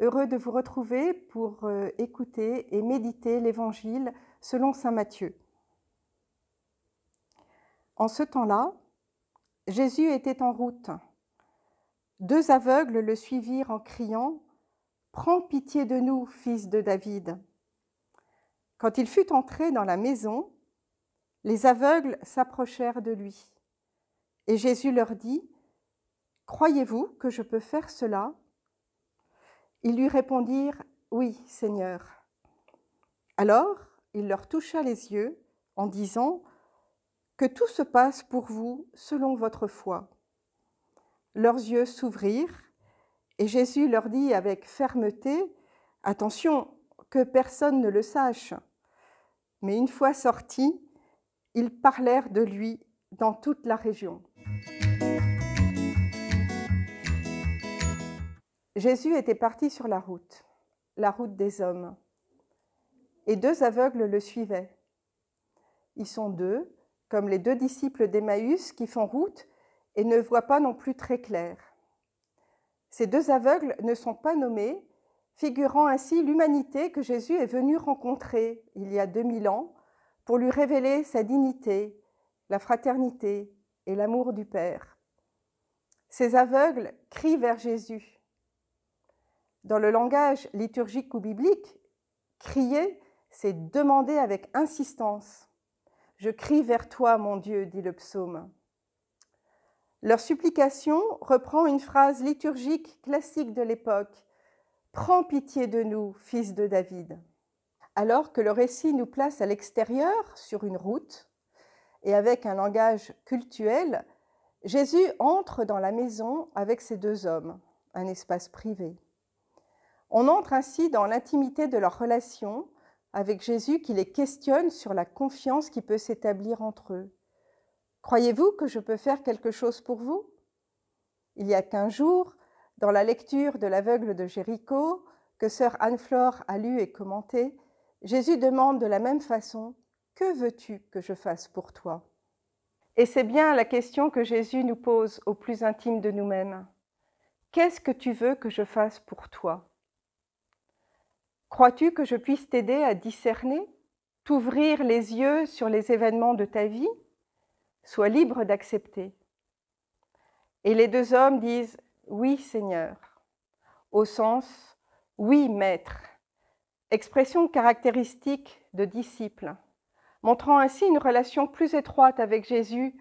heureux de vous retrouver pour euh, écouter et méditer l'Évangile selon Saint Matthieu. En ce temps-là, Jésus était en route. Deux aveugles le suivirent en criant ⁇ Prends pitié de nous, fils de David !⁇ Quand il fut entré dans la maison, les aveugles s'approchèrent de lui. Et Jésus leur dit ⁇ Croyez-vous que je peux faire cela ils lui répondirent Oui, Seigneur. Alors il leur toucha les yeux en disant Que tout se passe pour vous selon votre foi. Leurs yeux s'ouvrirent et Jésus leur dit avec fermeté Attention, que personne ne le sache. Mais une fois sortis, ils parlèrent de lui dans toute la région. Jésus était parti sur la route, la route des hommes, et deux aveugles le suivaient. Ils sont deux, comme les deux disciples d'Emmaüs qui font route et ne voient pas non plus très clair. Ces deux aveugles ne sont pas nommés, figurant ainsi l'humanité que Jésus est venu rencontrer il y a 2000 ans pour lui révéler sa dignité, la fraternité et l'amour du Père. Ces aveugles crient vers Jésus dans le langage liturgique ou biblique, crier, c'est demander avec insistance. Je crie vers toi, mon Dieu, dit le psaume. Leur supplication reprend une phrase liturgique classique de l'époque. Prends pitié de nous, fils de David. Alors que le récit nous place à l'extérieur, sur une route, et avec un langage cultuel, Jésus entre dans la maison avec ses deux hommes, un espace privé. On entre ainsi dans l'intimité de leur relation avec Jésus qui les questionne sur la confiance qui peut s'établir entre eux. Croyez-vous que je peux faire quelque chose pour vous Il y a quinze jours, dans la lecture de l'aveugle de Jéricho, que sœur Anne-Flore a lu et commenté, Jésus demande de la même façon Que veux-tu que je fasse pour toi Et c'est bien la question que Jésus nous pose au plus intime de nous-mêmes. Qu'est-ce que tu veux que je fasse pour toi Crois-tu que je puisse t'aider à discerner, t'ouvrir les yeux sur les événements de ta vie Sois libre d'accepter. Et les deux hommes disent Oui, Seigneur, au sens Oui, Maître, expression caractéristique de disciple, montrant ainsi une relation plus étroite avec Jésus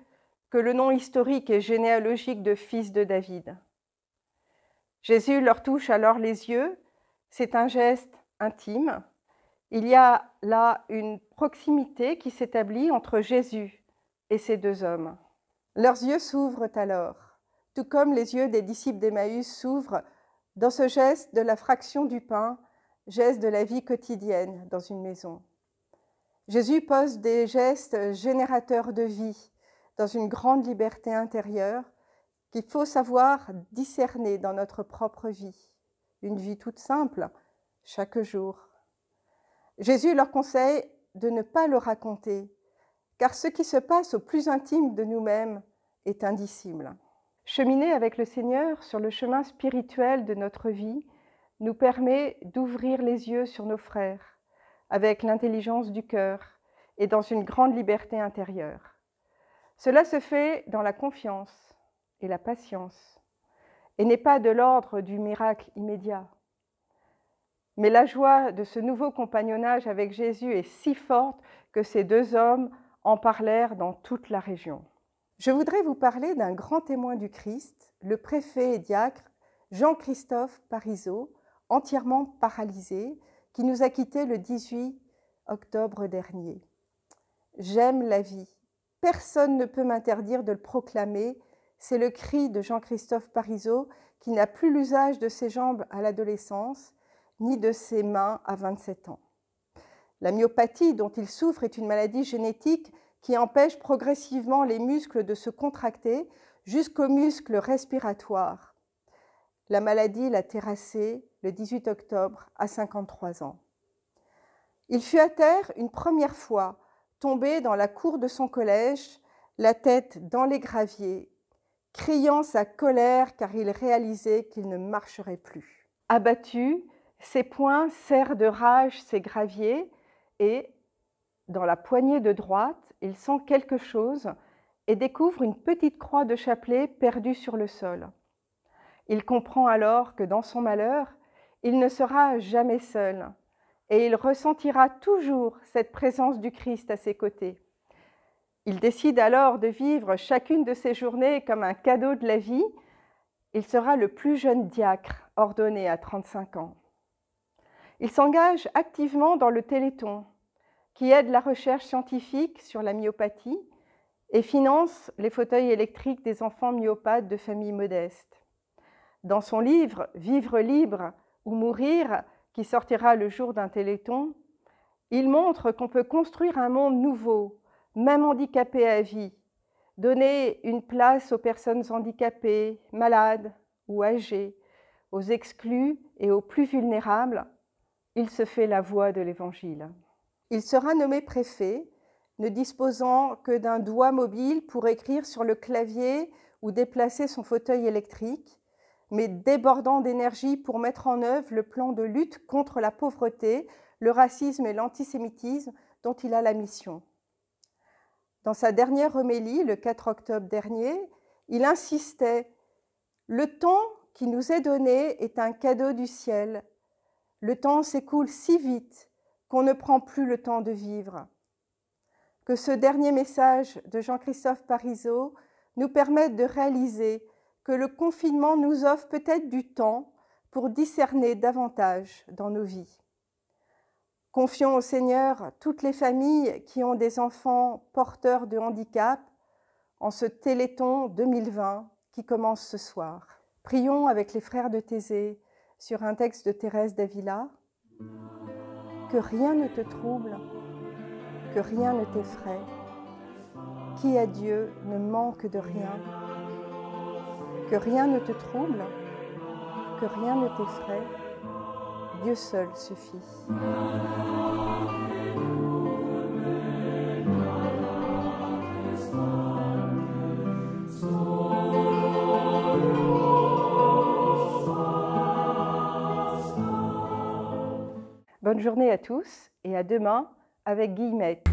que le nom historique et généalogique de fils de David. Jésus leur touche alors les yeux, c'est un geste intime, il y a là une proximité qui s'établit entre Jésus et ces deux hommes. Leurs yeux s'ouvrent alors, tout comme les yeux des disciples d'Emmaüs s'ouvrent dans ce geste de la fraction du pain, geste de la vie quotidienne dans une maison. Jésus pose des gestes générateurs de vie dans une grande liberté intérieure qu'il faut savoir discerner dans notre propre vie. Une vie toute simple, chaque jour. Jésus leur conseille de ne pas le raconter, car ce qui se passe au plus intime de nous-mêmes est indicible. Cheminer avec le Seigneur sur le chemin spirituel de notre vie nous permet d'ouvrir les yeux sur nos frères, avec l'intelligence du cœur et dans une grande liberté intérieure. Cela se fait dans la confiance et la patience, et n'est pas de l'ordre du miracle immédiat. Mais la joie de ce nouveau compagnonnage avec Jésus est si forte que ces deux hommes en parlèrent dans toute la région. Je voudrais vous parler d'un grand témoin du Christ, le préfet et diacre Jean-Christophe Parisot, entièrement paralysé, qui nous a quittés le 18 octobre dernier. J'aime la vie. Personne ne peut m'interdire de le proclamer. C'est le cri de Jean-Christophe Parisot qui n'a plus l'usage de ses jambes à l'adolescence ni de ses mains à 27 ans. La myopathie dont il souffre est une maladie génétique qui empêche progressivement les muscles de se contracter jusqu'aux muscles respiratoires. La maladie l'a terrassé le 18 octobre à 53 ans. Il fut à terre une première fois, tombé dans la cour de son collège, la tête dans les graviers, criant sa colère car il réalisait qu'il ne marcherait plus. Abattu, ses poings serrent de rage ses graviers et, dans la poignée de droite, il sent quelque chose et découvre une petite croix de chapelet perdue sur le sol. Il comprend alors que dans son malheur, il ne sera jamais seul et il ressentira toujours cette présence du Christ à ses côtés. Il décide alors de vivre chacune de ses journées comme un cadeau de la vie. Il sera le plus jeune diacre ordonné à 35 ans. Il s'engage activement dans le Téléthon, qui aide la recherche scientifique sur la myopathie et finance les fauteuils électriques des enfants myopathes de familles modestes. Dans son livre Vivre libre ou mourir, qui sortira le jour d'un téléthon, il montre qu'on peut construire un monde nouveau, même handicapé à vie, donner une place aux personnes handicapées, malades ou âgées, aux exclus et aux plus vulnérables, il se fait la voix de l'Évangile. Il sera nommé préfet, ne disposant que d'un doigt mobile pour écrire sur le clavier ou déplacer son fauteuil électrique, mais débordant d'énergie pour mettre en œuvre le plan de lutte contre la pauvreté, le racisme et l'antisémitisme dont il a la mission. Dans sa dernière homélie, le 4 octobre dernier, il insistait ⁇ Le temps qui nous est donné est un cadeau du ciel, le temps s'écoule si vite qu'on ne prend plus le temps de vivre. Que ce dernier message de Jean-Christophe Parizeau nous permette de réaliser que le confinement nous offre peut-être du temps pour discerner davantage dans nos vies. Confions au Seigneur toutes les familles qui ont des enfants porteurs de handicap en ce Téléthon 2020 qui commence ce soir. Prions avec les frères de Thésée sur un texte de Thérèse d'Avila, que rien ne te trouble, que rien ne t'effraie, qui à Dieu ne manque de rien, que rien ne te trouble, que rien ne t'effraie, Dieu seul suffit. Bonne journée à tous et à demain avec Guillemette.